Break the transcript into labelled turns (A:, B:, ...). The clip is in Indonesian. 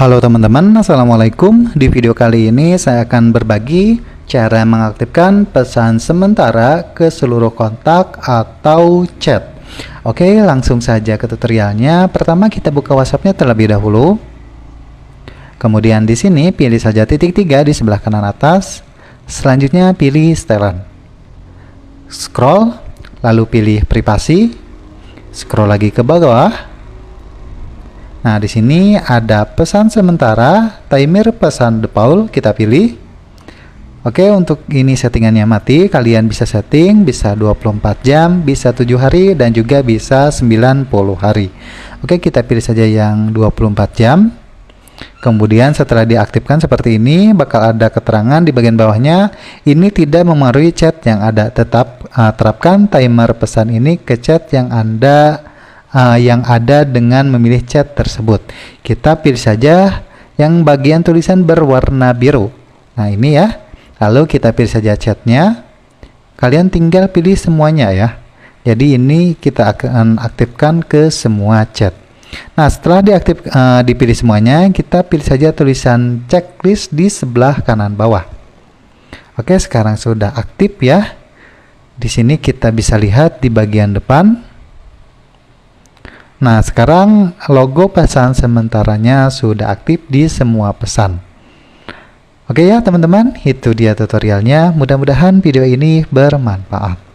A: Halo teman-teman, Assalamualaikum Di video kali ini saya akan berbagi cara mengaktifkan pesan sementara ke seluruh kontak atau chat Oke, langsung saja ke tutorialnya Pertama kita buka WhatsAppnya terlebih dahulu Kemudian di sini pilih saja titik tiga di sebelah kanan atas Selanjutnya pilih setelan Scroll, lalu pilih privasi Scroll lagi ke bawah Nah, di sini ada pesan sementara, timer pesan Paul kita pilih. Oke, untuk ini settingannya mati, kalian bisa setting bisa 24 jam, bisa 7 hari dan juga bisa 90 hari. Oke, kita pilih saja yang 24 jam. Kemudian setelah diaktifkan seperti ini, bakal ada keterangan di bagian bawahnya, ini tidak memengaruhi chat yang ada. Tetap uh, terapkan timer pesan ini ke chat yang Anda Eh, yang ada dengan memilih chat tersebut. Kita pilih saja yang bagian tulisan berwarna biru. Nah, ini ya. Lalu kita pilih saja chatnya. Kalian tinggal pilih semuanya ya. Jadi ini kita akan aktifkan ke semua chat. Nah, setelah diaktif uh, dipilih semuanya, kita pilih saja tulisan checklist di sebelah kanan bawah. Oke, sekarang sudah aktif ya. Di sini kita bisa lihat di bagian depan Nah, sekarang logo pesan sementaranya sudah aktif di semua pesan. Oke ya teman-teman, itu dia tutorialnya. Mudah-mudahan video ini bermanfaat.